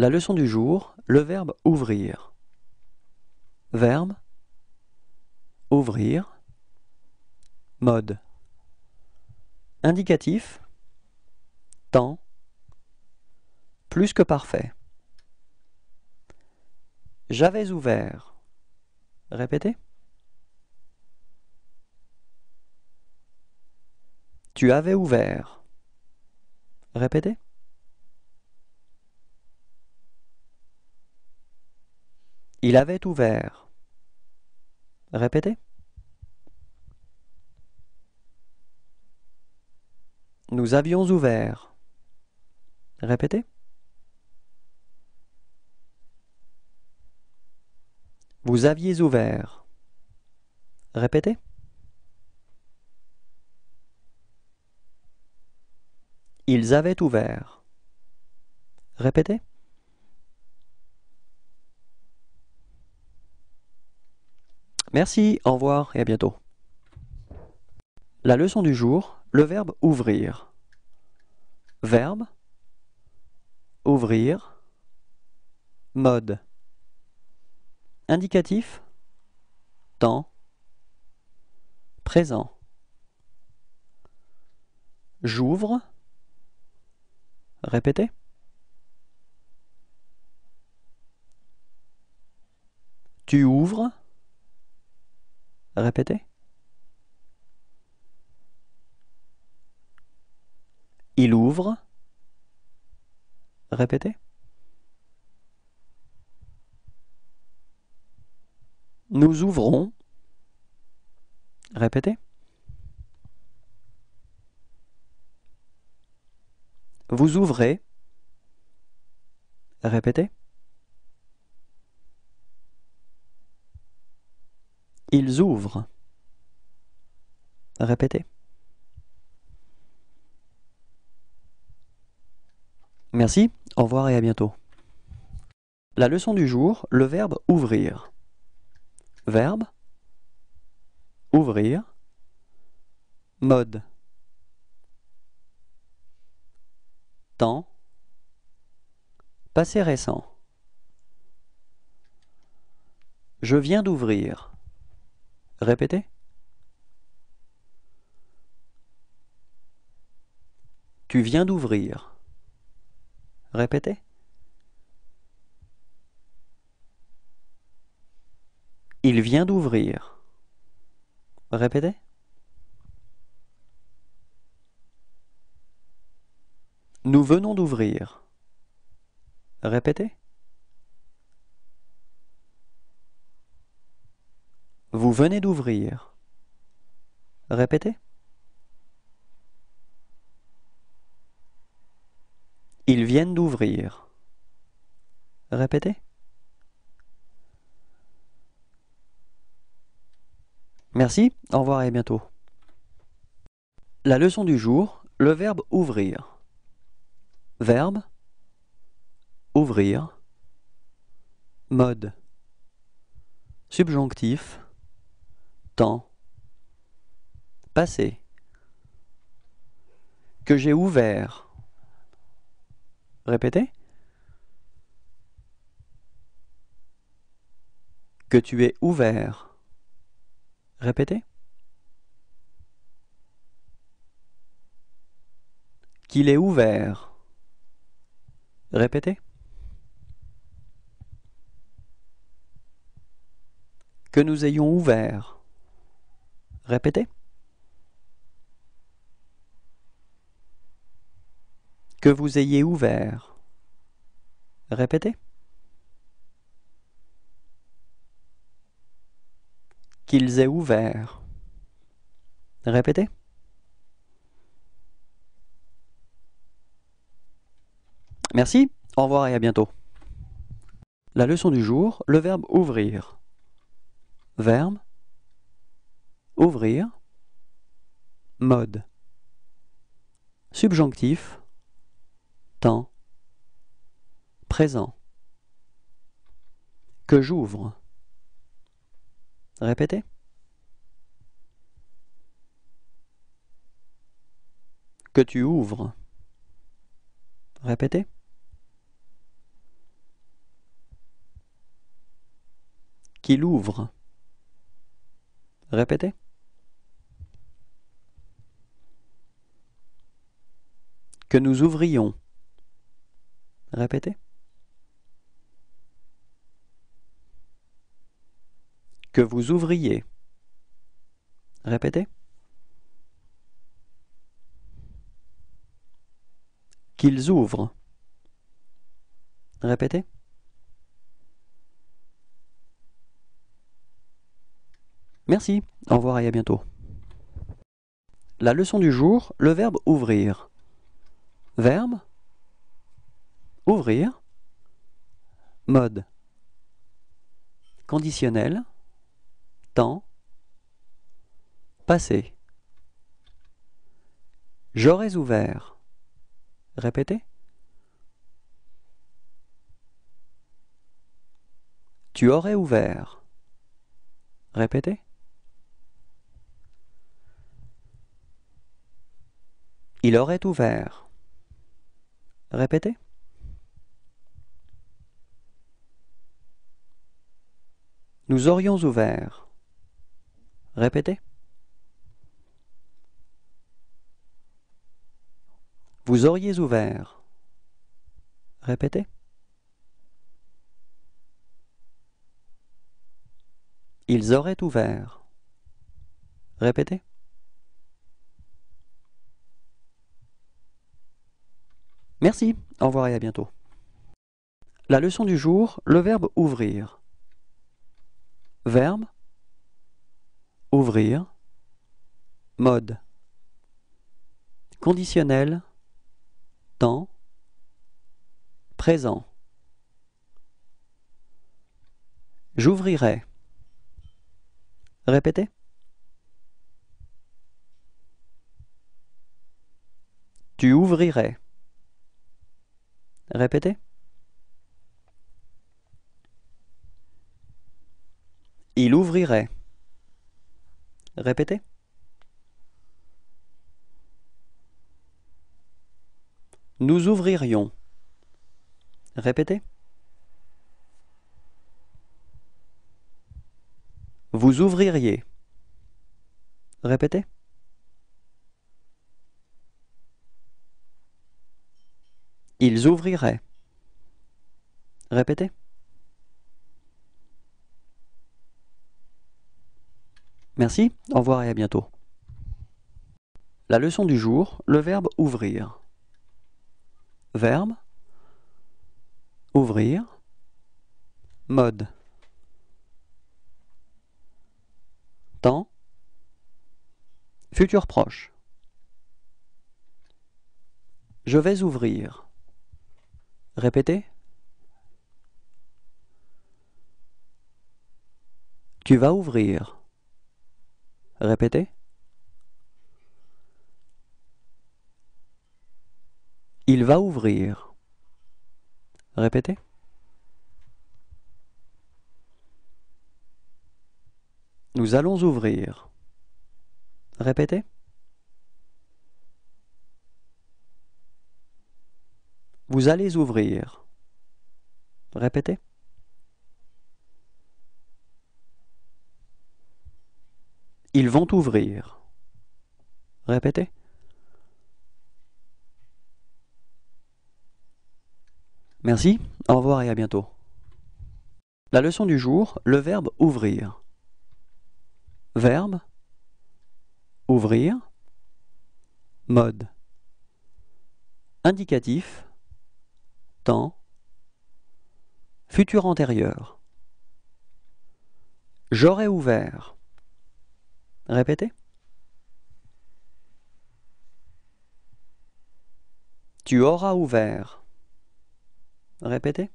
La leçon du jour, le verbe ouvrir. Verbe ouvrir. Mode. Indicatif. Temps. Plus que parfait. J'avais ouvert. Répétez. Tu avais ouvert. Répétez. Il avait ouvert. Répétez. Nous avions ouvert. Répétez. Vous aviez ouvert. Répétez. Ils avaient ouvert. Répétez. Merci, au revoir et à bientôt. La leçon du jour, le verbe ouvrir. Verbe ouvrir mode indicatif temps présent j'ouvre répétez tu ouvres Répétez. Il ouvre. Répétez. Nous ouvrons. Répétez. Vous ouvrez. Répétez. Ils ouvrent. Répétez. Merci, au revoir et à bientôt. La leçon du jour, le verbe ouvrir. Verbe ouvrir. Mode. Temps. Passé récent. Je viens d'ouvrir. Répétez. Tu viens d'ouvrir. Répétez. Il vient d'ouvrir. Répétez. Nous venons d'ouvrir. Répétez. Vous venez d'ouvrir. Répétez. Ils viennent d'ouvrir. Répétez. Merci, au revoir et à bientôt. La leçon du jour, le verbe ouvrir. Verbe ouvrir. Mode. Subjonctif temps passé que j'ai ouvert. Répétez. Que tu es ouvert. Répétez. Qu'il est ouvert. Répétez. Que nous ayons ouvert. Répétez. Que vous ayez ouvert. Répétez. Qu'ils aient ouvert. Répétez. Merci, au revoir et à bientôt. La leçon du jour, le verbe ouvrir. Verbe ouvrir, mode, subjonctif, temps, présent, que j'ouvre. Répétez. Que tu ouvres. Répétez. Qu'il ouvre. Répétez. que nous ouvrions. Répétez. Que vous ouvriez. Répétez. Qu'ils ouvrent. Répétez. Merci, au revoir et à bientôt. La leçon du jour, le verbe ouvrir. Verbe ouvrir, mode conditionnel, temps, passé. J'aurais ouvert. Répétez. Tu aurais ouvert. Répétez. Il aurait ouvert. Répétez. Nous aurions ouvert. Répétez. Vous auriez ouvert. Répétez. Ils auraient ouvert. Répétez. Merci, au revoir et à bientôt. La leçon du jour, le verbe ouvrir. Verbe ouvrir. Mode conditionnel temps présent. J'ouvrirai. Répétez. Tu ouvrirais. Répétez. Il ouvrirait. Répétez. Nous ouvririons. Répétez. Vous ouvririez. Répétez. Ils ouvriraient. Répétez. Merci, au revoir et à bientôt. La leçon du jour, le verbe ouvrir. Verbe ouvrir mode temps futur proche. Je vais ouvrir. Répétez. Tu vas ouvrir. Répétez. Il va ouvrir. Répétez. Nous allons ouvrir. Répétez. Vous allez ouvrir. Répétez. Ils vont ouvrir. Répétez. Merci, au revoir et à bientôt. La leçon du jour, le verbe ouvrir. Verbe ouvrir mode indicatif futur antérieur. J'aurais ouvert. Répétez. Tu auras ouvert. Répétez.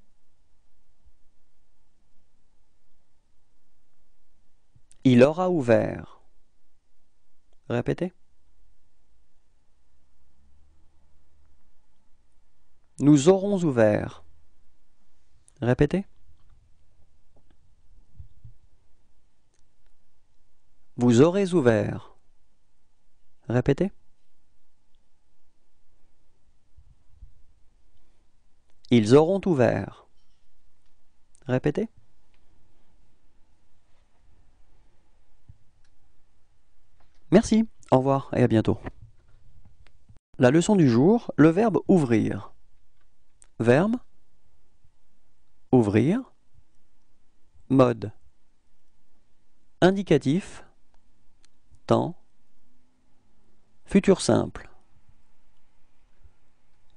Il aura ouvert. Répétez. Nous aurons ouvert. Répétez. Vous aurez ouvert. Répétez. Ils auront ouvert. Répétez. Merci, au revoir et à bientôt. La leçon du jour, le verbe ouvrir. Verbe Ouvrir Mode Indicatif Temps Futur simple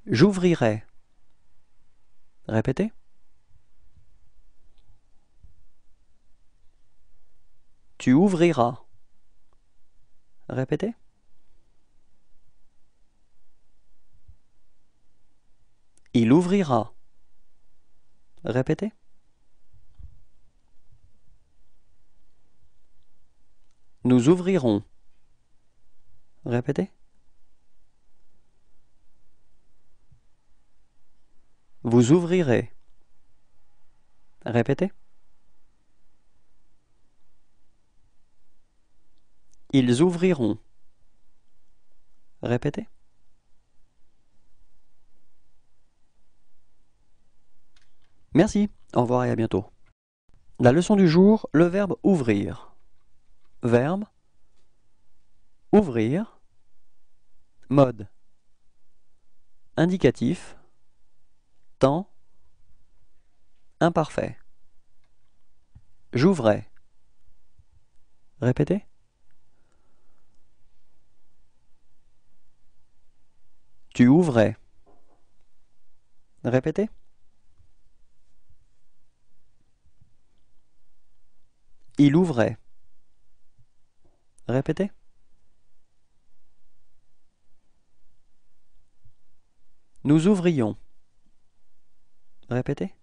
J'ouvrirai Répétez Tu ouvriras Répétez Il ouvrira. Répétez. Nous ouvrirons. Répétez. Vous ouvrirez. Répétez. Ils ouvriront. Répétez. Merci, au revoir et à bientôt. La leçon du jour, le verbe ouvrir. Verbe ouvrir, mode indicatif, temps imparfait. J'ouvrais. Répétez. Tu ouvrais. Répétez. Il ouvrait. Répétez. Nous ouvrions. Répétez.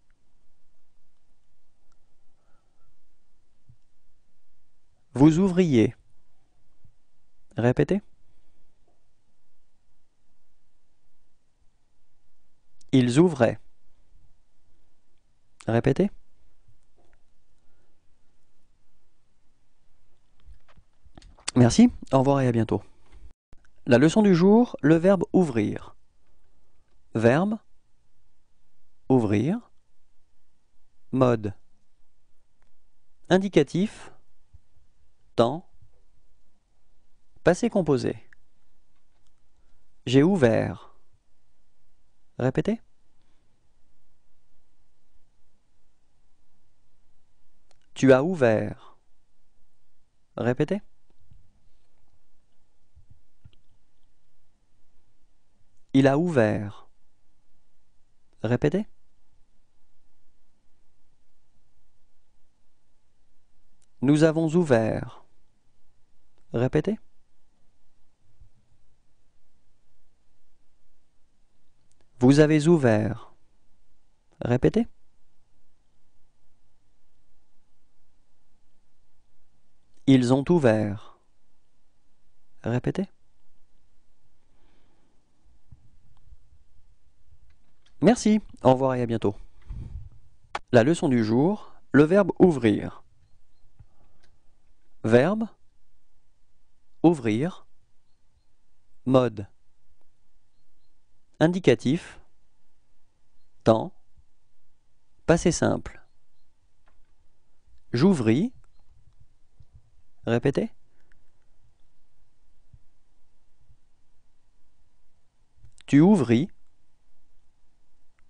Vous ouvriez. Répétez. Ils ouvraient. Répétez. Merci, au revoir et à bientôt. La leçon du jour, le verbe ouvrir. Verbe ouvrir. Mode indicatif temps passé composé. J'ai ouvert. Répétez. Tu as ouvert. Répétez. Il a ouvert. Répétez. Nous avons ouvert. Répétez. Vous avez ouvert. Répétez. Ils ont ouvert. Répétez. Merci, au revoir et à bientôt. La leçon du jour, le verbe ouvrir. Verbe ouvrir mode indicatif temps passé simple j'ouvris répétez tu ouvris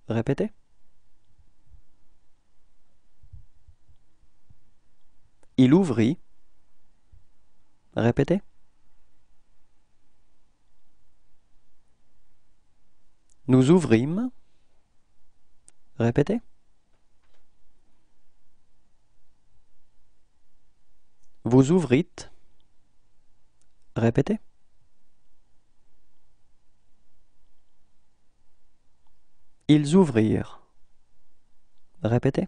Répétez. Il ouvrit. Répétez. Nous ouvrîmes. Répétez. Vous ouvrîtes. Répétez. Ils ouvrirent. Répétez.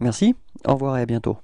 Merci, au revoir et à bientôt.